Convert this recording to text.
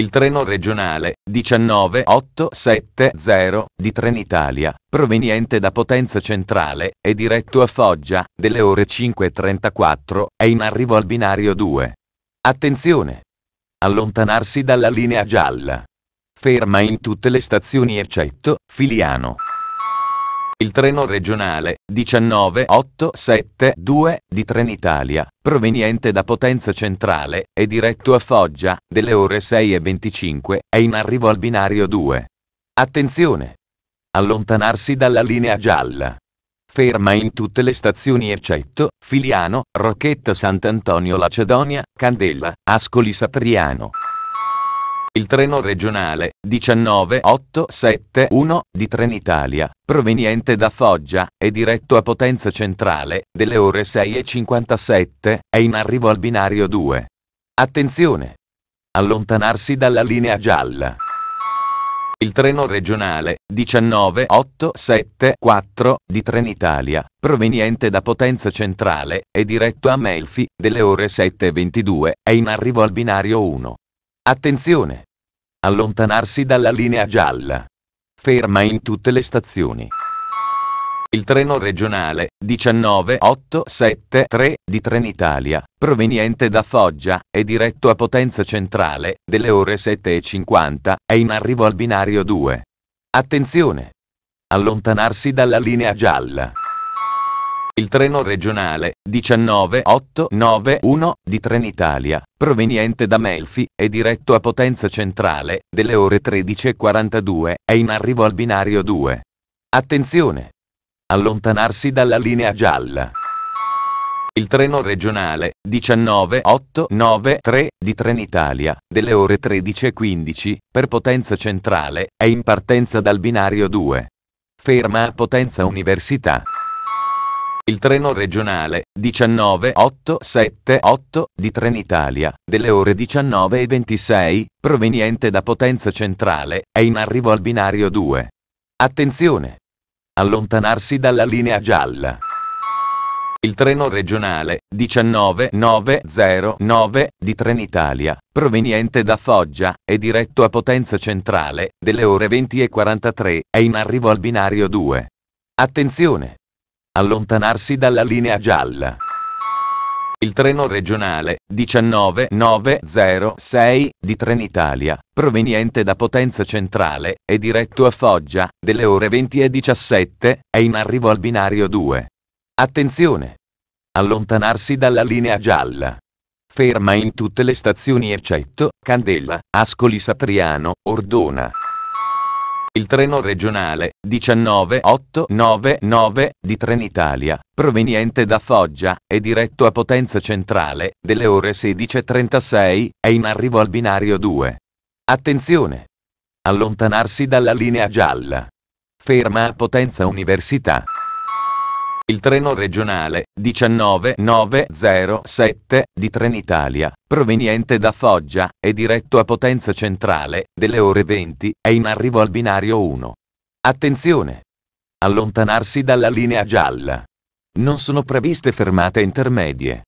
Il treno regionale 19870 di Trenitalia, proveniente da Potenza Centrale, è diretto a Foggia, delle ore 5.34, è in arrivo al binario 2. Attenzione! Allontanarsi dalla linea gialla. Ferma in tutte le stazioni eccetto Filiano. Il treno regionale 19872 di Trenitalia, proveniente da Potenza Centrale, e diretto a Foggia, delle ore 6.25, è in arrivo al binario 2. Attenzione! Allontanarsi dalla linea gialla. Ferma in tutte le stazioni eccetto Filiano, Rocchetta Sant'Antonio Lacedonia, Candela, Ascoli Satriano. Il treno regionale 19871 di Trenitalia, proveniente da Foggia, è diretto a Potenza Centrale, delle ore 6.57, è in arrivo al binario 2. Attenzione! Allontanarsi dalla linea gialla. Il treno regionale 19874 di Trenitalia, proveniente da Potenza Centrale, è diretto a Melfi, delle ore 7.22, è in arrivo al binario 1. Attenzione! Allontanarsi dalla linea gialla. Ferma in tutte le stazioni. Il treno regionale 19873 di Trenitalia, proveniente da Foggia è diretto a Potenza Centrale, delle ore 7.50, è in arrivo al binario 2. Attenzione! Allontanarsi dalla linea gialla il treno regionale 19891 di Trenitalia, proveniente da Melfi è diretto a Potenza Centrale, delle ore 13.42, è in arrivo al binario 2. Attenzione! Allontanarsi dalla linea gialla. Il treno regionale 19893 di Trenitalia, delle ore 13.15, per Potenza Centrale, è in partenza dal binario 2. Ferma a Potenza Università il treno regionale 19878 di Trenitalia, delle ore 19.26, proveniente da Potenza Centrale, è in arrivo al binario 2. Attenzione! Allontanarsi dalla linea gialla. Il treno regionale 19909 di Trenitalia, proveniente da Foggia è diretto a Potenza Centrale, delle ore 20.43, è in arrivo al binario 2. Attenzione! allontanarsi dalla linea gialla. Il treno regionale 19906 di Trenitalia, proveniente da Potenza Centrale, e diretto a Foggia, delle ore 20 e 17, è in arrivo al binario 2. Attenzione! Allontanarsi dalla linea gialla. Ferma in tutte le stazioni eccetto Candela, Ascoli Satriano, Ordona. Il treno regionale 19899 di Trenitalia, proveniente da Foggia, e diretto a Potenza Centrale, delle ore 16.36, è in arrivo al binario 2. Attenzione! Allontanarsi dalla linea gialla. Ferma a Potenza Università il treno regionale 19907 di Trenitalia, proveniente da Foggia, è diretto a Potenza Centrale, delle ore 20, è in arrivo al binario 1. Attenzione! Allontanarsi dalla linea gialla. Non sono previste fermate intermedie.